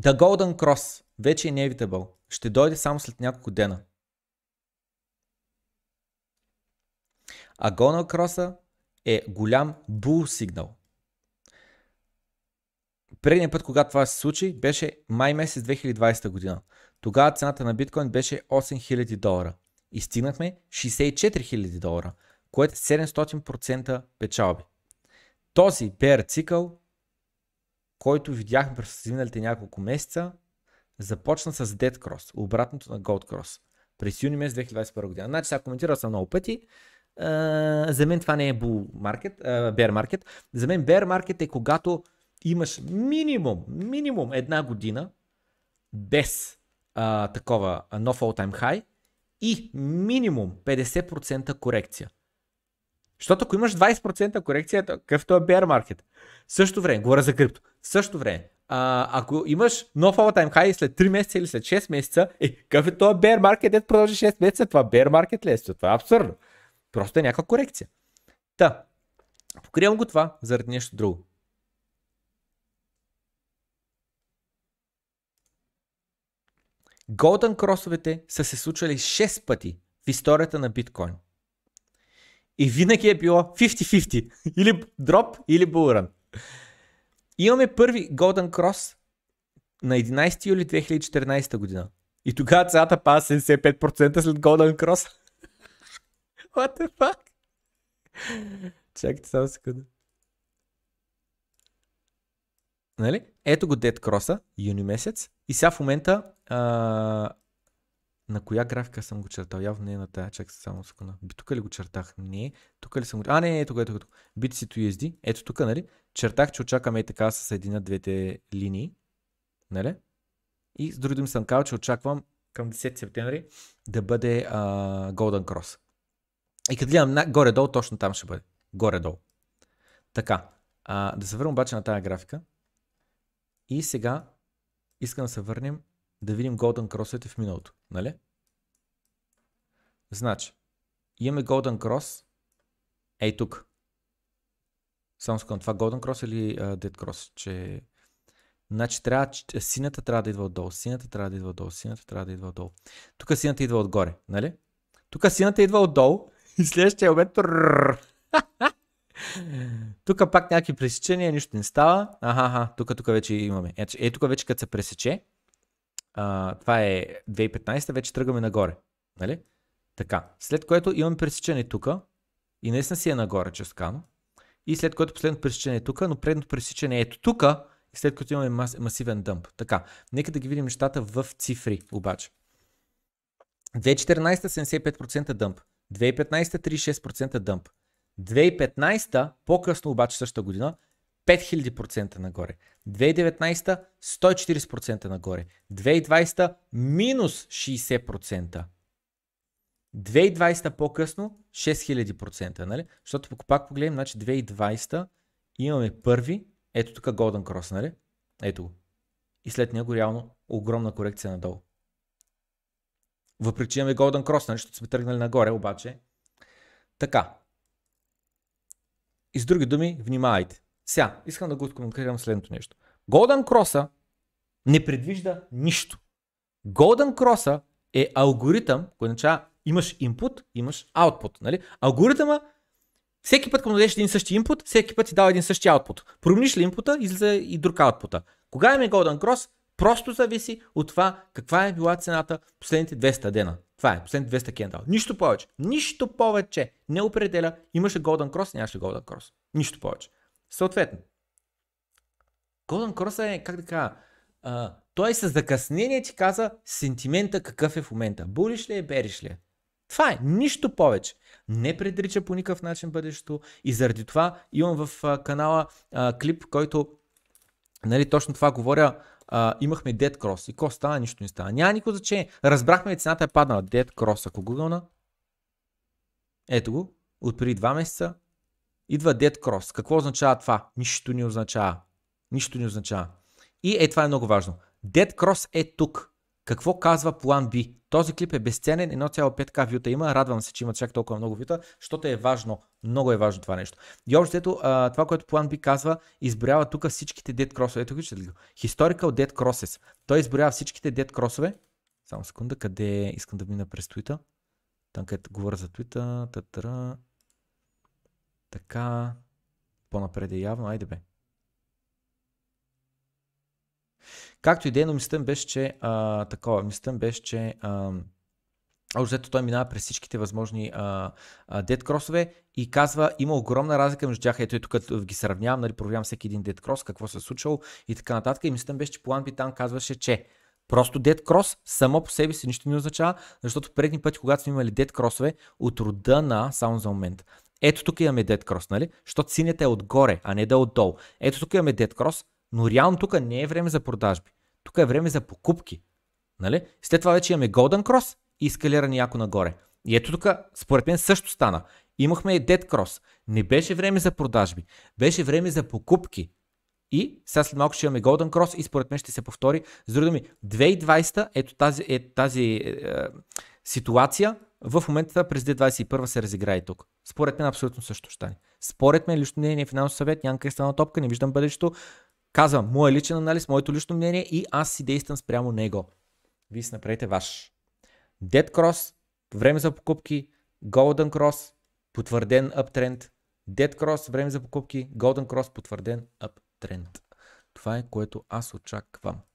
The Golden Cross вече е inevitable. Ще дойде само след няколко дена. А Golden Cross е голям бул сигнал. Предният път, когато това се случи, беше май месец 2020 година. Тогава цената на биткоин беше 8000 долара. И стигнахме 64 000 долара, което е 700% печалби. Този PR цикъл който видяхме през изминалите няколко месеца, започна с Dead Cross, обратното на Gold Cross, през юни месец 2021 година. Значи, сега коментирал съм много пъти, за мен това не е bull market, bear market. За мен bear market е когато имаш минимум, минимум една година без а, такова нов all-time high и минимум 50% корекция. Защото ако имаш 20% корекция, какъвто е bear market, в същото време, говоря за крипто, в същото време, а, ако имаш нов all time high след 3 месеца или след 6 месеца, е, какъв е това bear market, дед продължи 6 месеца, това bear market ли е? Това е абсурдно. Просто е някаква корекция. Та, покривам го това заради нещо друго. Голден кросовете са се случвали 6 пъти в историята на биткоин. И винаги е било 50-50. Или дроп, или булран. Имаме първи Golden Cross на 11 юли 2014 година. И тогава цялата пада 75% след Golden Cross. What the fuck? Чакайте само секунда. Нали? Ето го Dead Cross юни месец. И сега в момента а, на коя графика съм го чертал? Явно не е на тая. Чакай само секунда. Би тук ли го чертах? Не. Тук ли съм го... А, не, не, тук е, тук е, тук. BTC to USD. Ето тук, нали? Чертах, че очакваме и така с една двете линии. Нали? И с други думи съм казал, че очаквам към 10 септември да бъде а, Golden Cross. И като гледам горе-долу, точно там ще бъде. Горе-долу. Така. А, да се върнем обаче на тази графика. И сега искам да се върнем да видим Golden Cross е в миналото, нали? Значи, имаме Golden Cross, ей тук. Само скъм, това Golden Cross или uh, Dead Cross, че... Значи трябва, синята трябва да идва отдолу, синята трябва да идва отдолу, синята трябва да идва отдолу. Тук сината идва отгоре, нали? Тук сината идва отдолу и следващия момент... тук пак някакви пресечения, нищо не става. Аха, тук, тук вече имаме. Е, е тук вече като се пресече, а, това е 2015, вече тръгваме нагоре. Нали? Така, след което имаме пресичане тук и наистина си е нагоре ческано. И след което последното пресичане е тук, но предното пресичане е ето тук, след като имаме мас, масивен дъмп. Така, нека да ги видим нещата в цифри обаче. 2014 75% дъмп, 2015 36% дъмп, 2015 по-късно обаче същата година 5000% нагоре. 2019 140% нагоре. 2020 минус 60%. 2020 по-късно 6000%, нали? Защото ако пак погледнем, значи 2020 имаме първи, ето тук Golden Cross, нали? Ето го. И след него реално огромна корекция надолу. Въпреки, че имаме Golden Cross, нали? Защото сме тръгнали нагоре, обаче. Така. И с други думи, внимавайте. Сега, искам да го конкретирам следното нещо. Golden Cross не предвижда нищо. Golden Cross е алгоритъм, който означава имаш input, имаш output. Нали? Алгоритъма всеки път, когато дадеш един същи input, всеки път ти дава един същи output. Промениш ли input, излиза и друг output. Кога има Golden Cross? Просто зависи от това каква е била цената последните 200 дена. Това е, последните 200 кендал. Нищо повече. Нищо повече. Не определя. Имаше Golden Cross, нямаше Golden Cross. Нищо повече. Съответно, Golden Cross е, как да кажа, а, той с закъснение ти каза сентимента какъв е в момента. Булиш ли е, бериш ли е. Това е, нищо повече. Не предрича по никакъв начин бъдещето и заради това имам в а, канала а, клип, който нали, точно това говоря, а, имахме Dead Cross и какво стана, нищо не стана. Няма никакво значение. Разбрахме, цената е паднала. Dead Cross, ако гугълна. Ето го, от преди два месеца, Идва Dead Cross. Какво означава това? Нищо не означава. Нищо не означава. И е, това е много важно. Dead Cross е тук. Какво казва план B? Този клип е безценен, 1,5к вюта има. Радвам се, че има чак толкова много вюта, защото е важно. Много е важно това нещо. И общо ето, това, което план B казва, изброява тук всичките Dead Cross. Ето виждате ли го? Historical Dead Crosses. Той изброява всичките Dead Crossове. Само секунда, къде е? искам да мина през Twitter. Там където говоря за твита. Татара. Така, по-напред е явно. Айде бе. Както и да е, но мислята беше, че а, такова, мислята беше, че а, Общо той минава през всичките възможни кросове и казва, има огромна разлика между тях. Ето и тук ги сравнявам, нали, проверявам всеки един крос, какво се е случило и така нататък. И мислям беше, че План там казваше, че Просто дед крос само по себе си нищо не означава, защото предни пъти, когато сме имали дед кросове, от рода на, само за момент, ето тук имаме Dead Cross, нали? Защото синята е отгоре, а не да е отдолу. Ето тук имаме Dead Cross, но реално тук не е време за продажби. Тук е време за покупки. Нали? След това вече имаме Golden Cross и скалиране яко нагоре. И ето тук, според мен, също стана. Имахме Dead Cross. Не беше време за продажби. Беше време за покупки. И сега след малко ще имаме Golden Cross и според мен ще се повтори. С други думи, 2020, ето тази, е, тази е, е, ситуация в момента през 2021 се разигра и тук. Според мен абсолютно също ще стане. Според мен лично мнение е финансов съвет, е стана топка, не виждам бъдещето. Казвам, моя личен анализ, моето лично мнение и аз си действам спрямо него. Вие си направите ваш. Dead Cross, време за покупки, Golden Cross, потвърден uptrend. Dead Cross, време за покупки, Golden Cross, потвърден uptrend. Това е което аз очаквам.